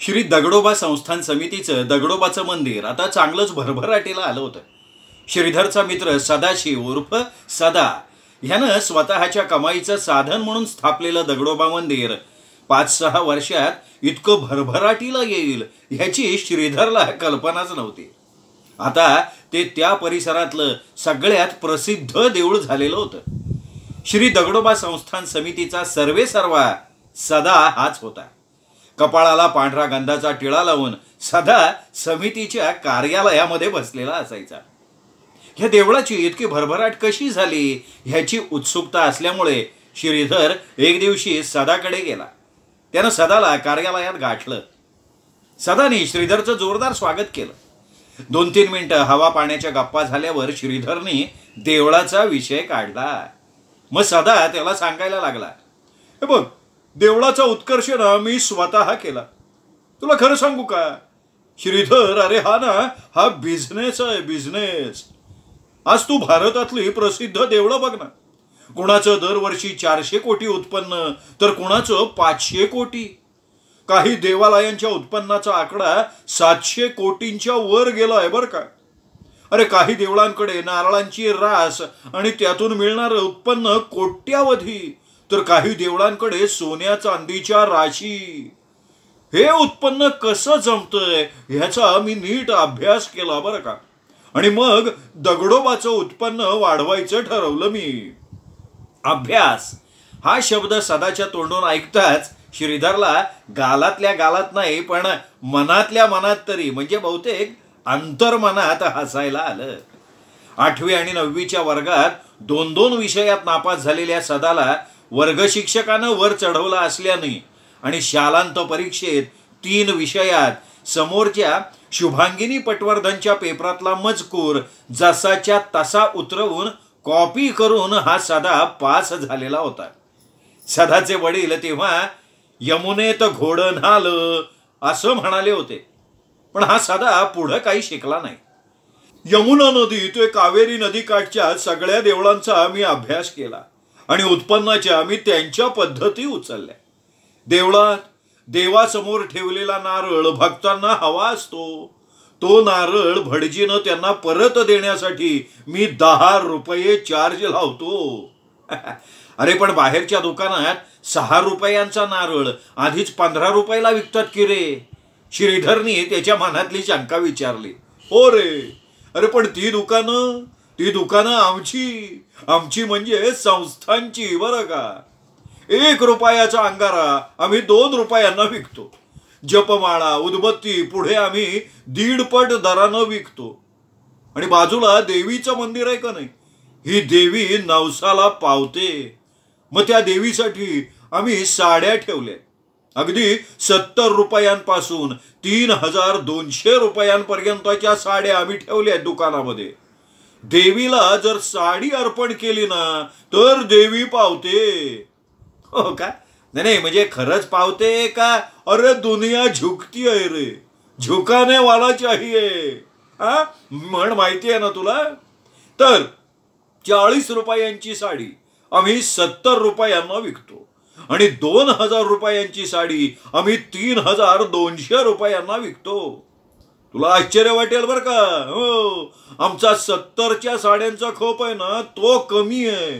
श्री दगडोबा संस्थान समितीचं दगडोबाचं मंदिर आता चांगलंच भरभराटीला आलं होतं श्रीधरचा मित्र सदाशिव उर्फ सदा ह्यानं स्वतःच्या कमाईचं साधन म्हणून स्थापलेलं दगडोबा मंदिर पाच सहा वर्षात इतकं भरभराटीला येईल ह्याची श्रीधरला कल्पनाच नव्हती आता ते त्या परिसरातलं सगळ्यात प्रसिद्ध देऊळ झालेलं होतं श्री दगडोबा संस्थान समितीचा सर्वे सर्वा सदा हाच होता कपाळाला पांढरा गंधाचा टिळा लावून सदा समितीच्या कार्यालयामध्ये बसलेला असायचा ह्या देवळाची इतकी भरभराट कशी झाली ह्याची उत्सुकता असल्यामुळे श्रीधर एक दिवशी सदाकडे गेला त्यानं सदाला कार्यालयात गाठलं सदानी श्रीधरचं जोरदार स्वागत केलं दोन तीन मिनिटं हवा पाण्याच्या गप्पा झाल्यावर श्रीधरनी देवळाचा विषय काढला मग सदा त्याला सांगायला लागला हे बघ देवळाचा उत्कर्ष ना मी स्वतः केला तुला खरं सांगू का श्रीधर अरे हा ना हा बिझनेस आहे बिझनेस आज तू भारतातली प्रसिद्ध देवळं बघ ना कुणाचं दरवर्षी चारशे कोटी उत्पन्न तर कुणाचं पाचशे कोटी काही देवालयांच्या उत्पन्नाचा आकडा सातशे कोटींच्या वर गेला आहे बरं का अरे काही देवळांकडे नारळांची रास आणि त्यातून मिळणारं उत्पन्न कोट्यावधी तर काही देवळांकडे सोन्या चांदीच्या राशी हे उत्पन्न कसं जमतंय ह्याचा मी नीट अभ्यास केला बरं का आणि मग दगडोबाचं उत्पन्न वाढवायचं ठरवलं मी अभ्यास हा शब्द सदाच्या तोंडून ऐकताच श्रीधरला गालातल्या गालात नाही पण मनातल्या मनात तरी म्हणजे बहुतेक अंतर्मनात हसायला आलं आठवी आणि नववीच्या वर्गात दोन दोन विषयात नापास झालेल्या सदाला वर्गशिक्षकानं वर चढवला असल्याने आणि शालांत परीक्षेत तीन विषयात समोरच्या शुभांगिनी पटवर्धनच्या पेपरातला मजकूर जसाच्या तसा उतरवून कॉपी करून हा सदा पास झालेला होता सदाचे वडील तेव्हा यमुनेत घोडं न्हालं असं म्हणाले होते पण हा साधा पुढं काही शिकला नाही यमुना नदी ते कावेरी नदीकाठच्या सगळ्या देवळांचा मी अभ्यास केला आणि उत्पन्नाच्या मी त्यांच्या पद्धती उचलल्या देवळात देवासमोर ठेवलेला नारळ भक्तांना हवा असतो तो नारळ भटजीनं त्यांना परत देण्यासाठी मी दहा रुपये चार्ज लावतो अरे पण बाहेरच्या दुकानात सहा रुपयांचा नारळ आधीच पंधरा रुपयाला विकतात की रे श्रीधरनी त्याच्या मनातली शंका विचारली हो रे अरे पण ती दुकानं ती दुकानं आमची आमची म्हणजे संस्थांची बरं का एक रुपयाचा अंगारा आम्ही दोन रुपयांना विकतो जपमाळा उदबत्ती पुढे आम्ही दीडपट दरानं विकतो आणि बाजूला देवीचं मंदिर आहे का नाही ही देवी नवसाला पावते मग त्या देवीसाठी आम्ही साड्या ठेवल्या अगदी सत्तर रुपयांपासून तीन हजार दोनशे रुपयांपर्यंतच्या साड्या आम्ही ठेवल्या दुकानामध्ये देवीला जर साडी अर्पण केली ना तर देवी पावते हो का नाही म्हणजे खरंच पावते का अरे दुनिया झुकती आहे रे झुकाने वाला चाहिए हा म्हण माहिती आहे ना तुला तर चाळीस रुपयांची साडी आम्ही सत्तर रुपयांना विकतो आणि दोन हजार रुपयांची साडी आम्ही तीन हजार दोनशे रुपयांना विकतो तुला आश्चर्य वाटेल बरं का हो आमचा सत्तरच्या साड्यांचा खोप आहे ना तो कमी आहे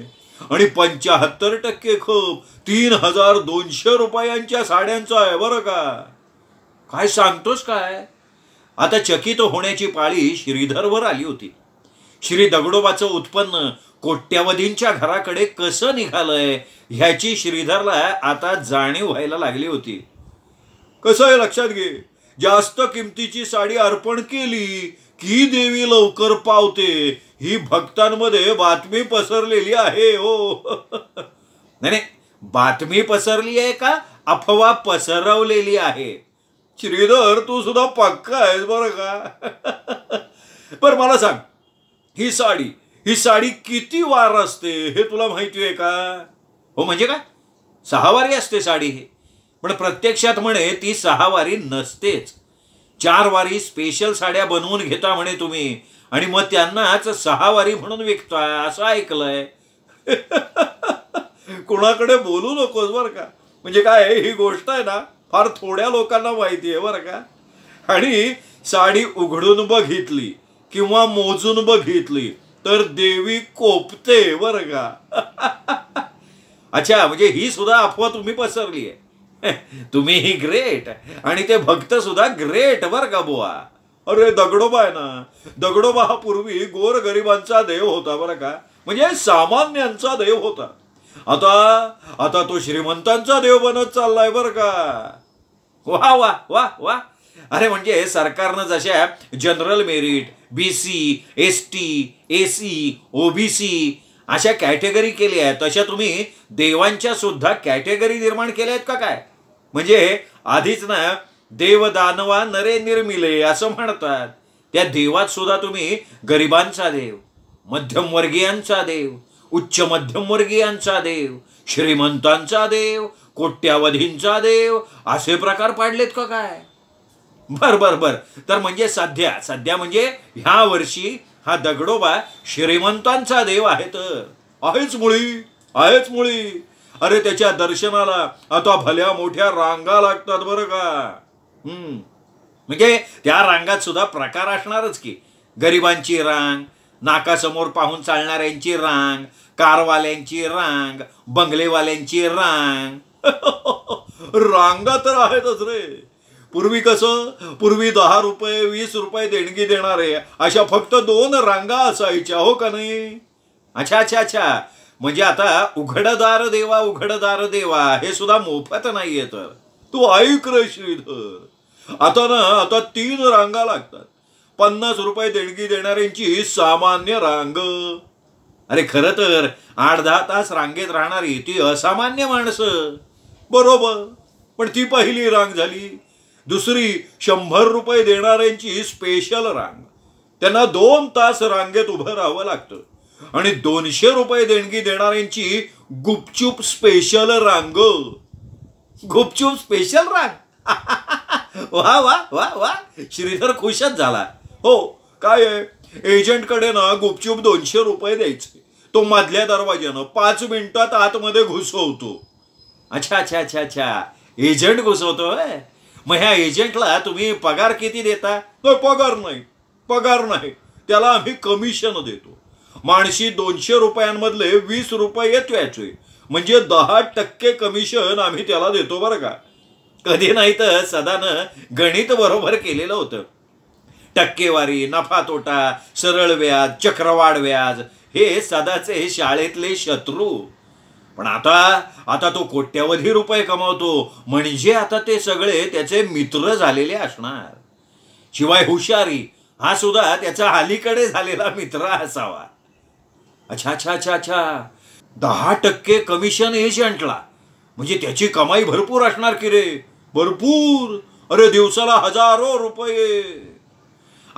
आणि पंच्याहत्तर टक्के खोप तीन हजार दोनशे रुपयांच्या साड्यांचा आहे बरं का काय सांगतोस काय आता चकित होण्याची पाळी श्रीधरवर आली होती श्री दगडोबाचं उत्पन्न कोट्यावधींच्या घराकडे कसं निघालंय ह्याची श्रीधरला आता जाणीव व्हायला लागली होती कसं आहे लक्षात घे जास्त किमतीची साडी अर्पण केली की देवी लवकर पावते ही भक्तांमध्ये बातमी पसरलेली आहे हो नाही बातमी पसरली आहे का अफवा पसरवलेली आहे श्रीधर तू सुद्धा पक्का आहेस बरं का बरं मला सांग ही साडी ही साडी किती वार असते हे तुला माहिती आहे का हो म्हणजे काय सहावारी असते साडी हे पण प्रत्यक्षात म्हणे ती सहावारी नसतेच चार वारी स्पेशल साड्या बनवून घेता म्हणे तुम्ही आणि मग त्यांनाच सहावारी म्हणून विकता असं ऐकलंय कोणाकडे बोलू नकोस बरं का म्हणजे काय ही गोष्ट आहे ना फार थोड्या लोकांना माहिती आहे बरं का आणि साडी उघडून बघितली किंवा मोजून बघितली तर देवी कोपते बर का अच्छा म्हणजे ही सुद्धा अफवा तुम्ही पसरली आहे तुम्ही ही ग्रेट आणि ते भक्त सुद्धा ग्रेट बर का बुवा अरे दगडोबा आहे ना दगडोबा हा पूर्वी गरिबांचा देव होता बरं का म्हणजे सामान्यांचा देव होता आता आता तो श्रीमंतांचा देव बनत चाललाय बरं का वा वा वा वा अरे म्हणजे सरकारनं जशा general merit B C S T A C OBC अशा कॅटेगरी केली आहे तशा तुम्ही देवांच्या सुद्धा कॅटेगरी निर्माण केल्या आहेत का काय म्हणजे आधीच ना देव दानवा नरे निर्मिले असं म्हणतात त्या देवात सुद्धा तुम्ही गरिबांचा देव मध्यमवर्गीयांचा देव उच्च मध्यमवर्गीयांचा देव श्रीमंतांचा देव कोट्यावधींचा देव असे प्रकार पाडलेत का काय बर बर बर तर म्हणजे सध्या सध्या म्हणजे ह्या वर्षी हा दगडोबा श्रीमंतांचा देव आहे तर आहेच मुळी आहेच मुळी अरे त्याच्या दर्शनाला आता भल्या मोठ्या रांगा लागतात बरं का हम्म म्हणजे त्या रांगात सुद्धा प्रकार असणारच की गरिबांची रांग नाकासमोर पाहून चालणाऱ्यांची रांग कारवाल्यांची रांग बंगलेवाल्यांची रांग रांगा तर आहेतच रे पूर्वी कसं पूर्वी दहा रुपये वीस रुपये देणगी देणारे अशा फक्त दोन रांगा असायच्या हो का नाही अच्छा अच्छा अच्छा म्हणजे आता उघडदार देवा उघडदार देवा हे सुद्धा मोफत नाहीये तर तू ऐक रे श्रीधर आता ना आता तीन रांगा लागतात पन्नास रुपये देणगी देणाऱ्यांची सामान्य रांग अरे खरं तर आठ दहा तास रांगेत राहणारी ती असामान्य माणसं बरोबर पण ती पहिली रांग झाली दुसरी शंभर रुपये देणाऱ्यांची स्पेशल रांग त्यांना दोन तास रांगेत उभं राहावं लागतं आणि दोनशे रुपये देणगी देणाऱ्यांची गुपचूप स्पेशल रांग गुपचूप स्पेशल रांग वा वा वा वा श्रीधर खुशच झाला हो काय आहे एजंटकडे ना गुपचूप दोनशे रुपये द्यायचे तो मधल्या दरवाज्यानं पाच मिनिटात आतमध्ये घुसवतो अच्छा अच्छा अच्छा अच्छा एजंट घुसवतो मग ह्या एजंटला तुम्ही पगार किती देता तो पगार नाही पगार नाही त्याला आम्ही कमिशन देतो माणशी दोनशे रुपयांमधले वीस रुपये त्याचे म्हणजे दहा टक्के कमिशन आम्ही त्याला देतो बरं का कधी नाही तर सदानं गणित बरोबर केलेलं होतं टक्केवारी नफा तोटा सरळ व्याज चक्रवाढ व्याज हे सदाचे शाळेतले शत्रू पण आता आता तो कोट्यावधी रुपये कमावतो म्हणजे आता ते सगळे त्याचे मित्र झालेले असणार शिवाय हुशारी हा सुद्धा त्याचा अलीकडे झालेला मित्र असावा अच्छा अच्छा अच्छा अच्छा दहा टक्के कमिशन एजंटला म्हणजे त्याची कमाई भरपूर असणार की रे भरपूर अरे दिवसाला हजारो रुपये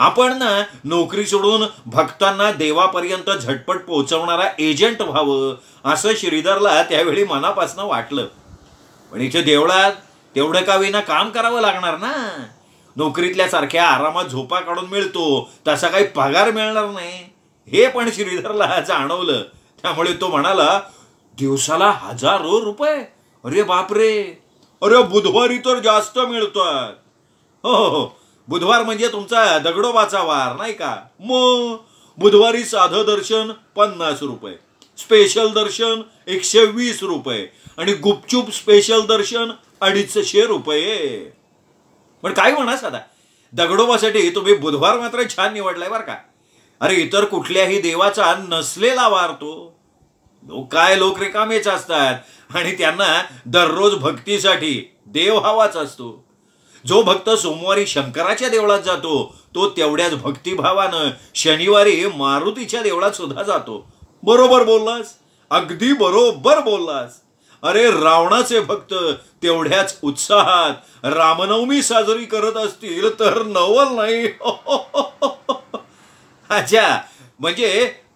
आपण ना नोकरी सोडून भक्तांना देवापर्यंत झटपट पोहोचवणारा एजंट व्हावं असं श्रीधरला त्यावेळी मनापासनं वाटलं पण इथे देवळात तेवढं का विना काम करावं लागणार ना नोकरीतल्या सारख्या आरामात झोपा काढून मिळतो तसा काही पगार मिळणार नाही हे पण श्रीधरला जाणवलं त्यामुळे तो म्हणाला दिवसाला हजारो रुपये अरे बापरे अरे बुधवारी तर जास्त मिळतात हो हो, हो. बुधवार म्हणजे तुमचा दगडोबाचा वार नाही का मग बुधवारी साधं दर्शन पन्नास रुपये स्पेशल दर्शन एकशे वीस रुपये आणि गुपचूप स्पेशल दर्शन अडीचशे रुपये पण काय म्हणा साधा दगडोबासाठी तुम्ही बुधवार मात्र छान निवडलाय बरं का अरे इतर कुठल्याही देवाचा नसलेला वार तो लोक काय लोक रिकामेच असतात आणि त्यांना दररोज भक्तीसाठी देव हवाच असतो जो भक्त सोमवारी शंकराच्या देवळात जातो तो तेवढ्याच भक्तिभावानं शनिवारी मारुतीच्या देवळात सुद्धा जातो बरोबर बोललास अगदी बरोबर बोललास अरे रावणाचे भक्त तेवढ्याच उत्साहात रामनवमी साजरी करत असतील तर नवल नाही अच्छा म्हणजे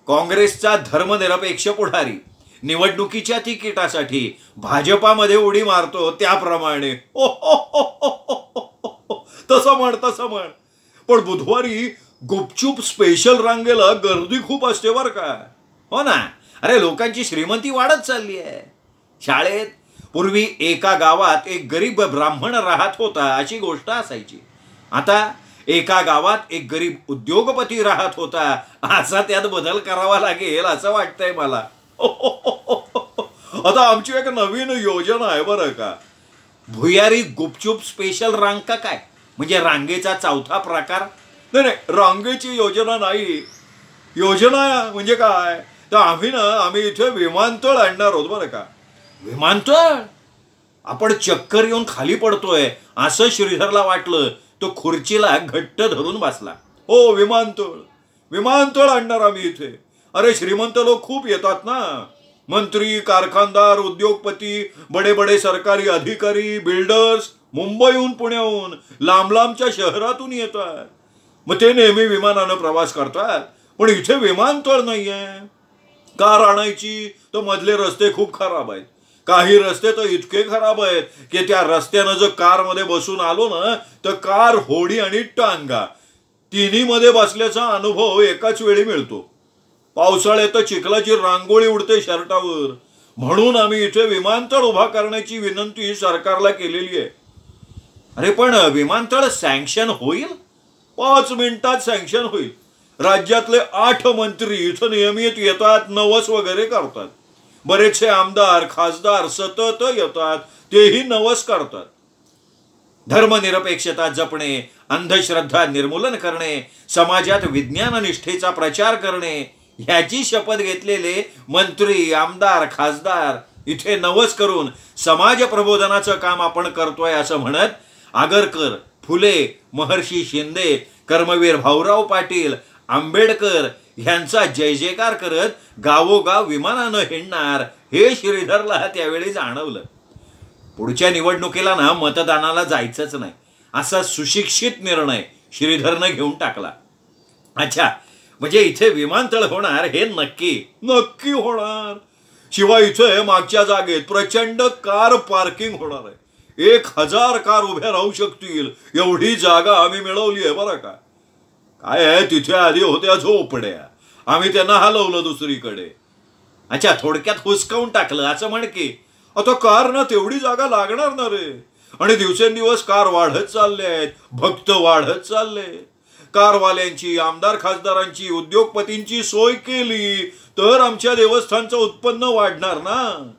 काँग्रेसचा धर्मनिरपेक्ष पुढारी निवडणुकीच्या तिकिटासाठी भाजपामध्ये उडी मारतो त्याप्रमाणे ओ हो हो हो, हो हो हो तसं म्हण तसं म्हण पण बुधवारी गुपचूप स्पेशल रांगेला गर्दी खूप असते बरं का हो ना अरे लोकांची श्रीमंती वाढत चालली आहे शाळेत पूर्वी एका गावात एक गरीब ब्राह्मण राहत होता अशी गोष्ट असायची आता एका गावात एक गरीब उद्योगपती राहत होता असा त्यात बदल करावा लागेल असं वाटतंय मला आता आमची एक नवीन योजना आहे बरं का भुयारी गुपचूप स्पेशल रांग का काय म्हणजे रांगेचा चौथा प्रकार नाही नाही रांगेची योजना नाही योजना म्हणजे काय तर आम्ही ना आम्ही इथे विमानतळ आणणार आहोत बरं का विमानतळ आपण चक्कर येऊन खाली पडतोय असं श्रीधरला वाटलं तो खुर्चीला घट्ट धरून बसला हो विमानतळ विमानतळ आणणार आम्ही इथे अरे श्रीमंत लोक खूप येतात ना मंत्री कारखानदार उद्योगपती बडे बडे सरकारी अधिकारी बिल्डर्स मुंबईहून पुण्याहून लांब लांबच्या शहरातून येतात मग ते नेहमी विमानानं प्रवास करतात पण इथे विमानतळ नाही आहे कार आणायची तर मधले रस्ते खूप खराब आहेत काही रस्ते तर इतके खराब आहेत की त्या रस्त्यानं जर कारमध्ये बसून आलो ना तर कार होडी आणि टांगा तिन्हीमध्ये बसल्याचा अनुभव एकाच वेळी मिळतो पावसाळ्यात चिखलाची रांगोळी उडते शर्टावर म्हणून आम्ही इथे विमानतळ उभा करण्याची विनंती सरकारला केलेली आहे अरे पण विमानतळ सँक्शन होईल पाच मिनिटात सँक्शन होईल राज्यातले आठ मंत्री इथं नियमित येतात नवस वगैरे करतात बरेचसे आमदार खासदार सतत येतात तेही नवस करतात धर्मनिरपेक्षता जपणे अंधश्रद्धा निर्मूलन करणे समाजात विज्ञाननिष्ठेचा प्रचार करणे ह्याची शपथ घेतलेले मंत्री आमदार खासदार इथे नवस करून समाज प्रबोधनाचं काम आपण करतोय असं म्हणत आगरकर फुले महर्षी शिंदे कर्मवीर भाऊराव पाटील आंबेडकर यांचा जय जयकार करत गावोगाव विमानानं हिंडणार हे श्रीधरला त्यावेळी जाणवलं पुढच्या निवडणुकीला ना मतदानाला जायचंच नाही असा सुशिक्षित निर्णय श्रीधरनं घेऊन टाकला अच्छा म्हणजे इथे विमानतळ होणार हे नक्की नक्की होणार शिवाय इथे मागच्या जागेत प्रचंड कार पार्किंग होणार आहे एक हजार कार उभ्या राहू शकतील एवढी जागा आम्ही मिळवली आहे बरं का काय आहे तिथे आधी होत्या झोपड्या आम्ही त्यांना हलवलं दुसरीकडे अच्छा थोडक्यात हुसकावून टाकलं असं म्हणके आता कार ना तेवढी जागा लागणार ना रे आणि दिवसेंदिवस कार वाढत चालले आहेत भक्त वाढत चालले आहेत कारवाल्यांची आमदार खासदारांची उद्योगपतींची सोय केली तर आमच्या देवस्थानचं उत्पन्न वाढणार ना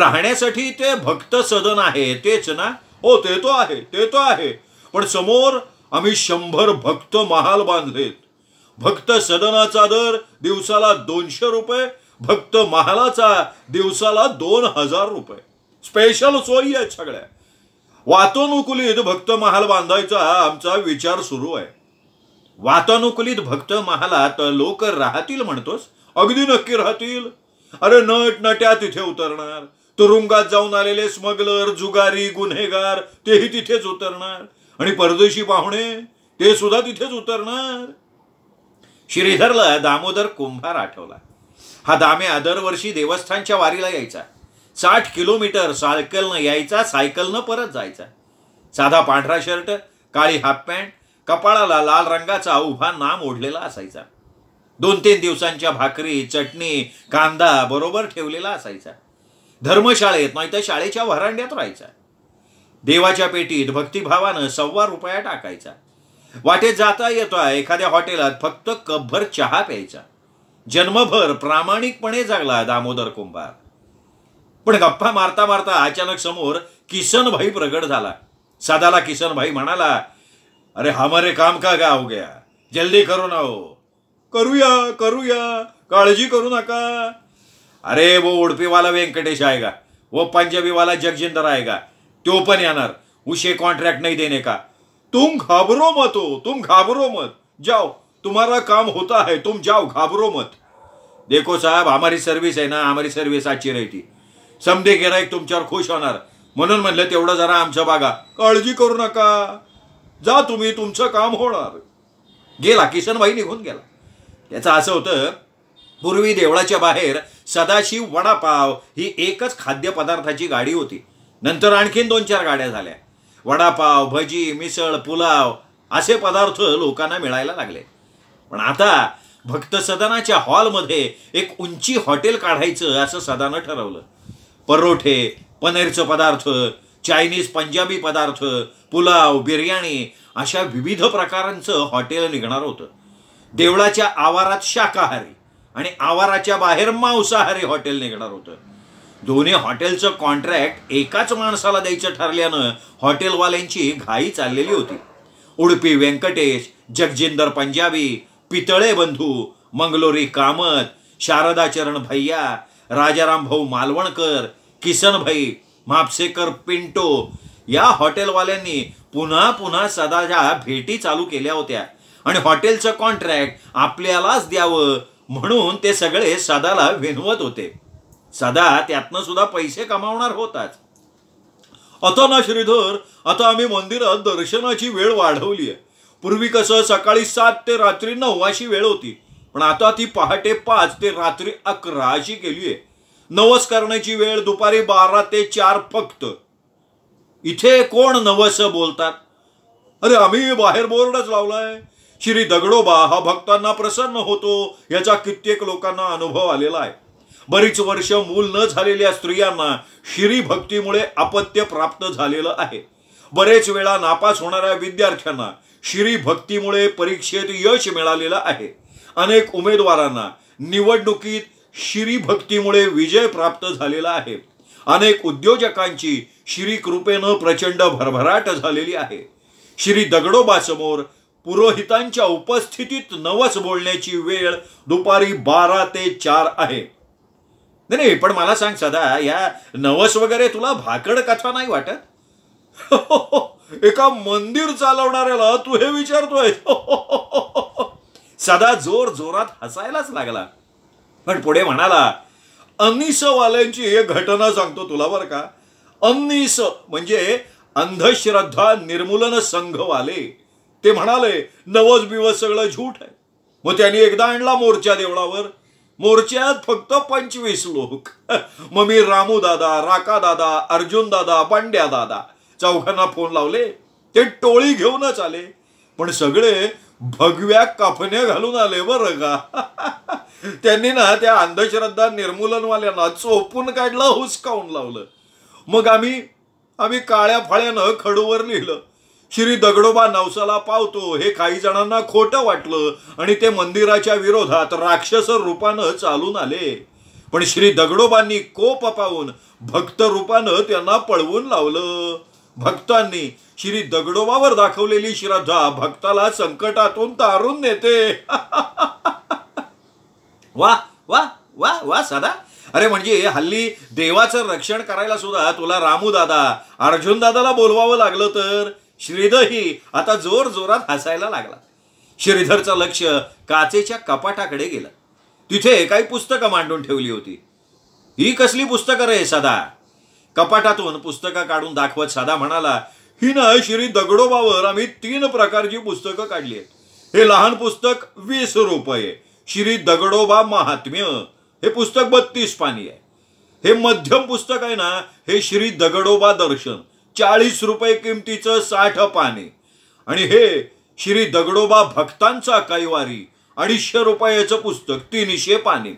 राहण्यासाठी ते भक्त सदन आहे तेच ना हो ते तो आहे ते तो आहे पण समोर आम्ही शंभर भक्त महाल बांधलेत भक्त सदनाचा दर दिवसाला दोनशे रुपये भक्त महालाचा दिवसाला दोन हजार रुपये स्पेशल सोयी आहेत सगळ्या वातानुकुलीत भक्त महाल बांधायचा आमचा विचार सुरू आहे वातानुकूलित भक्त महालात लोक राहतील म्हणतोस अगदी नक्की राहतील अरे नट नट्या तिथे उतरणार तुरुंगात जाऊन आलेले स्मगलर जुगारी गुन्हेगार तेही तिथेच उतरणार आणि परदेशी पाहुणे ते सुद्धा तिथेच उतरणार श्रीधरला दामोदर कुंभार आठवला हा दाम्या दरवर्षी देवस्थानच्या वारीला यायचा साठ किलोमीटर सायकलनं यायचा सायकलनं परत जायचा साधा पांढरा शर्ट काळी हाफ पॅन्ट कपाळाला लाल रंगाचा उभा नाम ओढलेला असायचा दोन तीन दिवसांच्या भाकरी चटणी कांदा बरोबर ठेवलेला असायचा धर्मशाळेत नाहीतर शाळेच्या वरांड्यात राहायचा देवाच्या पेटीत भक्तिभावानं सव्वा रुपया टाकायचा वाटेत जाता येतो एखाद्या हॉटेलात फक्त कपभर चहा प्यायचा जन्मभर प्रामाणिकपणे जागला दामोदर कुंभार पण गप्पा मारता मारता अचानक समोर किसनभाई प्रगट झाला सादाला किसनभाई म्हणाला अरे हमारे काम का गा हो गया जल्दी करो ना हो करूया करूया काळजी करू नका अरे वो उडपीवाला व्यंकटेश आहे का वो पंजाबीवाला जगजिंदर आहे का तो पण येणार उशे कॉन्ट्रॅक्ट नाही देणे का तुम घाबरो मत हो तुम घाबरो मत जाओ तुम्हारा काम होता है तुम जाओ घाबरो मत देखो साहेब हमारी सर्व्हिस आहे ना हमारी सर्व्हिस आजची राहती समधे गिराईक तुमच्यावर खुश होणार म्हणून म्हणलं तेवढं जरा आमचं बागा काळजी करू नका जा तुम्ही तुमचं काम होणार गेला किशनबाई निघून गेला त्याचं असं होतं पूर्वी देवळाच्या बाहेर सदाशिव वडापाव ही एकच खाद्यपदार्थाची गाडी होती नंतर आणखीन दोन चार गाड्या झाल्या वडापाव भजी मिसळ पुलाव असे पदार्थ लोकांना मिळायला लागले पण आता भक्त सदनाच्या हॉलमध्ये एक उंची हॉटेल काढायचं असं सदानं ठरवलं परोठे पनीरचं पदार्थ चायनीज पंजाबी पदार्थ पुलाव बिर्याणी अशा विविध प्रकारांचं हॉटेल निघणार होतं देवळाच्या आवारात शाकाहारी आणि आवाराच्या बाहेर मांसाहारी हॉटेल निघणार होतं दोन्ही हॉटेलचं कॉन्ट्रॅक्ट एकाच माणसाला द्यायचं ठरल्यानं हॉटेलवाल्यांची घाई चाललेली होती उडपी व्यंकटेश जगजिंदर पंजाबी पितळे बंधू मंगलोरी कामत शारदाचरण भैया राजाराम भाऊ मालवणकर किसनभाई म्हापसेकर पिंटो या हॉटेलवाल्यांनी पुन्हा पुन्हा सदाच्या भेटी चालू केल्या होत्या आणि हॉटेलचं कॉन्ट्रॅक्ट आपल्यालाच द्यावं म्हणून ते सगळे सदाला विनवत होते सदा त्यातनं सुद्धा पैसे कमावणार होताच आता ना श्रीधर आता आम्ही मंदिरात दर्शनाची वेळ वाढवली आहे पूर्वी कसं सकाळी सात ते रात्री नऊ अशी वेळ होती पण आता ती पहाटे पाच ते रात्री अकरा अशी केली आहे नवस करण्याची वेळ दुपारी बारा ते चार फक्त इथे कोण नवस बोलतात अरे आम्ही बाहेर बोर्डच लावलाय श्री दगडोबा हा भक्तांना प्रसन्न होतो याचा कित्येक लोकांना अनुभव आलेला आहे बरीच वर्ष मूल न झालेल्या स्त्रियांना श्री भक्तीमुळे अपत्य प्राप्त झालेलं आहे बरेच वेळा नापास होणाऱ्या विद्यार्थ्यांना श्री भक्तीमुळे परीक्षेत यश मिळालेलं आहे अनेक उमेदवारांना निवडणुकीत श्री भक्तीमुळे विजय प्राप्त झालेला आहे अनेक उद्योजकांची श्री कृपेनं प्रचंड भरभराट झालेली आहे श्री समोर पुरोहितांच्या उपस्थितीत नवस बोलण्याची वेळ दुपारी बारा ते चार आहे नाही पण मला सांग सदा या नवस वगैरे तुला भाकड कथा नाही वाटत एका मंदिर चालवणाऱ्याला तू हे विचारतोय सदा जोर जोरात हसायलाच लागला पण पुढे म्हणाला अनिसवाल्यांची एक घटना सांगतो तुला बरं का अन्नीस म्हणजे अंधश्रद्धा निर्मूलन संघवाले ते म्हणाले नवस बिवस सगळं झूट आहे मग त्यांनी एकदा आणला मोर्चा देवळावर मोर्चात फक्त पंचवीस लोक मग मी रामू दादा राका दादा अर्जुन दादा पांड्या दादा चौघांना फोन लावले ते टोळी घेऊनच आले पण सगळे भगव्या काफण्या घालून आले बर का त्यांनी ना त्या अंधश्रद्धा निर्मूलनवाल्यांना चोपून काढला हुसकावून लावलं मग आम्ही आम्ही काळ्या फाळ्यानं खडूवर लिहिलं श्री दगडोबा नवसाला पावतो हे काही जणांना खोटं वाटलं आणि ते मंदिराच्या विरोधात राक्षस रूपानं चालून आले पण श्री दगडोबांनी कोप पावून भक्त रूपानं त्यांना पळवून लावलं भक्तांनी श्री दगडोबावर दाखवलेली श्रद्धा भक्ताला संकटातून तारून नेते वा वा वा वा साधा अरे म्हणजे हल्ली देवाचं रक्षण करायला सुद्धा तुला रामू दादा अर्जुन दादाला बोलवावं लागलं तर श्रीधरही आता जोर जोरात हसायला लागला श्रीधरचं लक्ष काचेच्या कपाटाकडे गेलं तिथे काही पुस्तकं मांडून ठेवली होती ही कसली पुस्तकं रे सदा कपाटातून पुस्तकं काढून दाखवत सदा म्हणाला ही ना श्री दगडोबावर आम्ही तीन प्रकारची पुस्तकं काढली आहेत हे लहान पुस्तक वीस रुपये श्री दगडोबा महात्म्य हे पुस्तक बत्तीस पाने आहे हे मध्यम पुस्तक आहे ना हे श्री दगडोबा दर्शन चाळीस रुपये किमतीचं साठ पाने आणि हे श्री दगडोबा भक्तांचा काईवारी अडीचशे रुपयाचं पुस्तक तीनशे पाने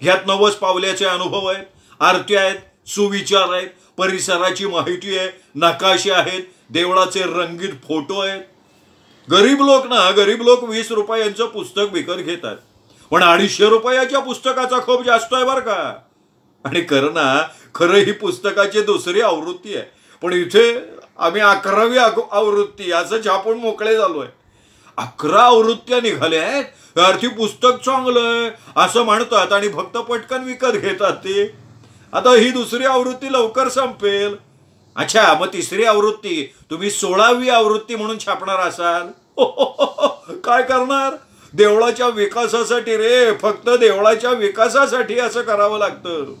ह्यात नवस पावल्याचे अनुभव आहेत आरती आहेत सुविचार आहेत परिसराची माहिती आहे नकाशे आहेत देवळाचे रंगीत फोटो आहेत गरीब लोक ना गरीब लोक वीस रुपयांचं पुस्तक विकत घेतात पण अडीचशे रुपयाच्या पुस्तकाचा खूप जास्त आहे बरं का आणि ना खरं ही पुस्तकाची दुसरी आवृत्ती आहे पण इथे आम्ही अकरावी आवृत्ती असं छापून मोकळे झालो आहे अकरा आवृत्त्या निघाल्या आहेत अर्थी पुस्तक चांगलं आहे असं म्हणतात आणि फक्त पटकन विकत घेतात ते आता ही दुसरी आवृत्ती लवकर संपेल अच्छा मग तिसरी आवृत्ती तुम्ही सोळावी आवृत्ती म्हणून छापणार असाल काय करणार देवळाच्या विकासासाठी रे फक्त देवळाच्या विकासासाठी असं करावं लागतं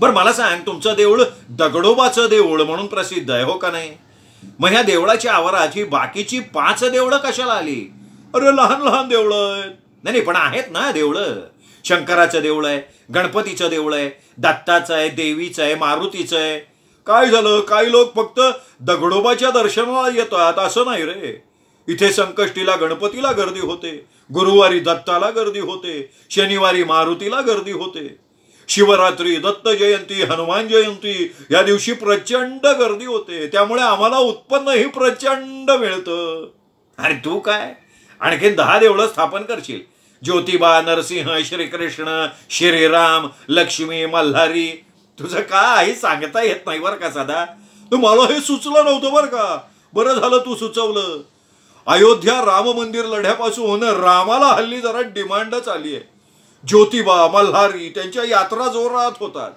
बरं मला सांग तुमचं देऊळ दगडोबाचं देऊळ म्हणून प्रसिद्ध आहे हो का नाही मग ह्या देवळाच्या आवारात ही बाकीची पाच देवळं कशाला आली अरे लहान लहान देवळं आहेत नाही पण आहेत ना देवळं शंकराचं देऊळ आहे गणपतीचं देऊळ आहे दत्ताचं आहे देवीचं आहे मारुतीचं आहे काय झालं काही लोक फक्त दगडोबाच्या दर्शनाला येतात असं नाही रे इथे संकष्टीला गणपतीला गर्दी होते गुरुवारी दत्ताला गर्दी होते शनिवारी मारुतीला गर्दी होते शिवरात्री दत्त जयंती हनुमान जयंती या दिवशी प्रचंड गर्दी होते त्यामुळे आम्हाला उत्पन्नही प्रचंड मिळतं अरे तू काय आणखीन दहा देवळं स्थापन करशील ज्योतिबा नरसिंह श्रीकृष्ण श्रीराम लक्ष्मी मल्हारी तुझं काही सांगता येत नाही बरं का साधा तू मला हे सुचलं नव्हतं बरं का बरं झालं तू सुचवलं अयोध्या राम मंदिर लढ्यापासून रामाला हल्ली जरा डिमांडच आली आहे ज्योतिबा मल्हारी त्यांच्या यात्रा जोरात होतात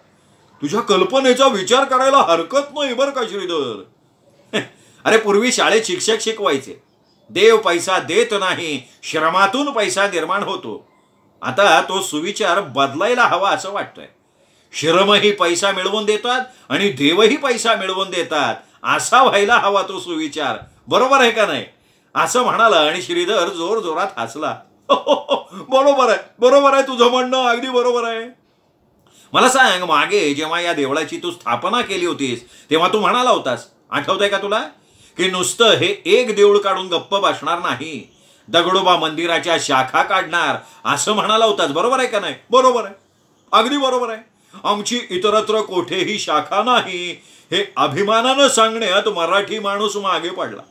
तुझ्या कल्पनेचा विचार करायला हरकत नाही बरं का श्रीधर अरे पूर्वी शाळेत शिक्षक शिकवायचे देव पैसा देत नाही श्रमातून पैसा निर्माण होतो आता तो सुविचार बदलायला हवा असं वाटतंय श्रमही पैसा मिळवून देतात आणि देवही पैसा मिळवून देतात असा व्हायला हवा तो सुविचार बरोबर आहे का नाही असं म्हणाला आणि श्रीधर जोर जोरात हसला बरोबर आहे बरोबर आहे तुझं म्हणणं अगदी बरोबर आहे मला सांग मागे जेव्हा या देवळाची तू स्थापना केली होतीस तेव्हा तू म्हणाला होतास आठवत आहे का तुला की नुसतं हे एक देऊळ काढून गप्प बसणार नाही दगडोबा मंदिराच्या शाखा काढणार असं म्हणाला होतास बरोबर आहे का नाही बरोबर आहे अगदी बरोबर आहे आमची इतरत्र कोठेही शाखा नाही हे अभिमानानं सांगण्यात मराठी माणूस मागे पडला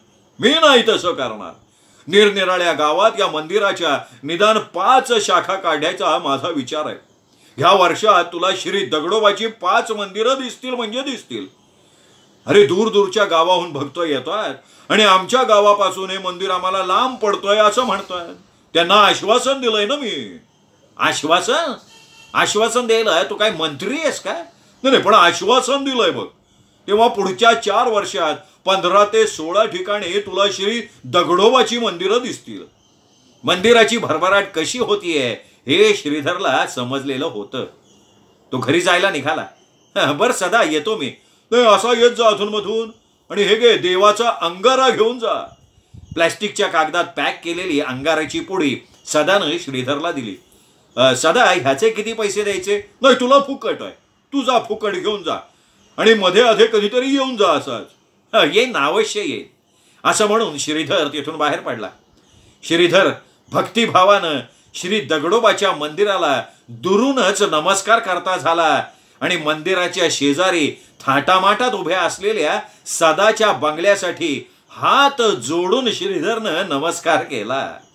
मी नाही तसं करणार निरनिराळ्या गावात या मंदिराच्या निदान पाच शाखा काढायचा माझा विचार आहे ह्या वर्षात तुला श्री दगडोबाची पाच मंदिरं दिसतील म्हणजे दिसतील अरे दूर दूरच्या गावाहून भक्त येतात आणि आमच्या गावापासून हे मंदिर आम्हाला लांब पडतोय असं म्हणतोय त्यांना आश्वासन दिलंय ना मी आश्वासन आश्वासन द्यायला तू काय मंत्री आहेस काय नाही पण आश्वासन दिलंय बघ तेव्हा पुढच्या चार वर्षात पंधरा ते सोळा ठिकाणी तुला श्री दगडोबाची मंदिरं दिसतील मंदिराची भरभराट कशी होतीये हे श्रीधरला समजलेलं होतं तो घरी जायला निघाला बर सदा येतो मी नाही असा येत जा मधून आणि हे गे देवाचा अंगारा घेऊन जा प्लॅस्टिकच्या कागदात पॅक केलेली अंगाराची पोळी सदानं श्रीधरला दिली सदा ह्याचे किती पैसे द्यायचे नाही तुला फुकट आहे तू जा फुकट घेऊन जा आणि मध्ये अधे कधीतरी येऊन जा असाच येईन ना अवश्य येईन असं म्हणून श्रीधर तिथून बाहेर पडला श्रीधर भक्तिभावानं श्री दगडोबाच्या मंदिराला दुरूनच नमस्कार करता झाला आणि मंदिराच्या शेजारी थाटामाटात उभ्या असलेल्या सदाच्या बंगल्यासाठी हात जोडून श्रीधरनं नमस्कार केला